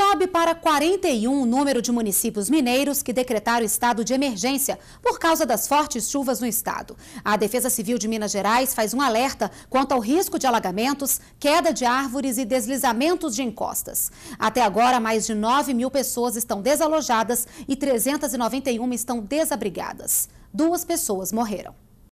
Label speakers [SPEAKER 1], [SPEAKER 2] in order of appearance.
[SPEAKER 1] Sobe para 41 o número de municípios mineiros que decretaram estado de emergência por causa das fortes chuvas no estado. A Defesa Civil de Minas Gerais faz um alerta quanto ao risco de alagamentos, queda de árvores e deslizamentos de encostas. Até agora, mais de 9 mil pessoas estão desalojadas e 391 estão desabrigadas. Duas pessoas morreram.